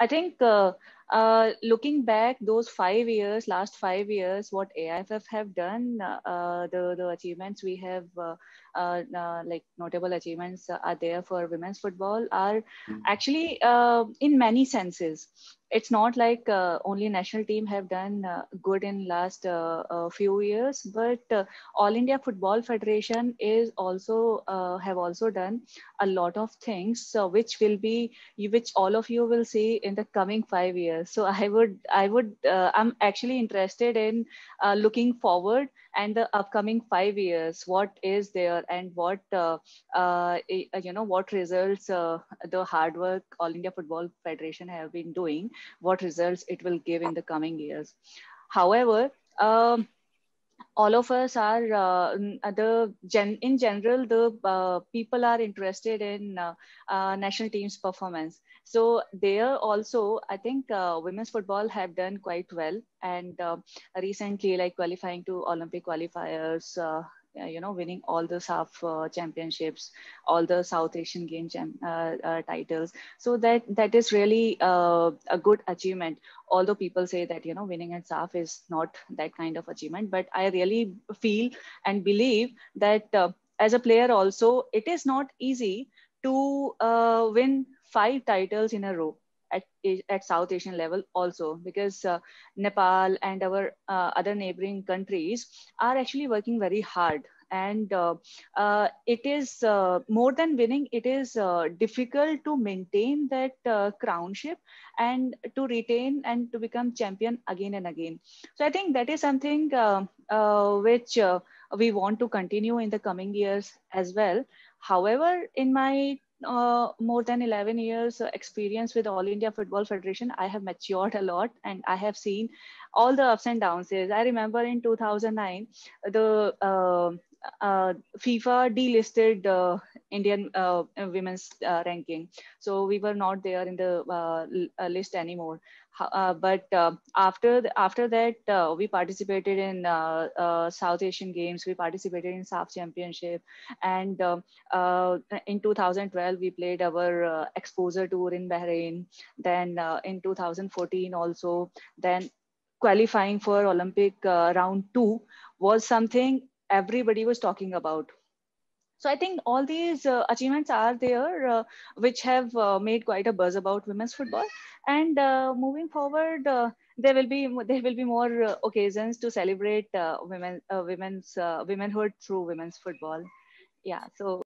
I think uh, uh, looking back those five years, last five years, what AIFF have done, uh, the, the achievements we have, uh, uh, uh, like notable achievements are there for women's football are mm-hmm. actually uh, in many senses. It's not like only national team have done good in last few years, but All India Football Federation is also have also done a lot of things which will be which all of you will see in the coming five years so i would i would uh, i'm actually interested in uh, looking forward and the upcoming 5 years what is there and what uh, uh, uh you know what results uh, the hard work all india football federation have been doing what results it will give in the coming years however um, all of us are uh, uh, the gen in general the uh, people are interested in uh, uh national team's performance so there also i think uh, women's football have done quite well and recently like qualifying to olympic qualifiers you know winning all the SAF uh, championships, all the South Asian Game uh, uh, titles. So that that is really uh, a good achievement. Although people say that you know winning at SAF is not that kind of achievement, but I really feel and believe that as a player also it is not easy to win five titles in a row at, South Asian level also, because uh, Nepal and our uh, other neighboring countries are actually working very hard. And uh, uh, it is uh, more than winning, it is difficult to maintain that crownship and to retain and to become champion again and again. So I think that is something which we want to continue in the coming years as well. However, in my uh, more than 11 years experience with all india football federation i have matured a lot and i have seen all the ups and downs i remember in 2009 the uh, uh, fifa delisted uh, Indian uh, women's uh, ranking. So we were not there in the uh, list anymore. Uh, but uh, after the, after that, uh, we participated in South Asian Games. We participated in South Championship, and um, in 2012 we played our exposure tour in Bahrain. Then in 2014 also, then qualifying for Olympic round two was something everybody was talking about so I think all these uh, achievements are there, uh, which have uh, made quite a buzz about women's football. And uh, moving forward, uh, there will be there will be more uh, occasions to celebrate women women's womanhood through women's football. Yeah. So.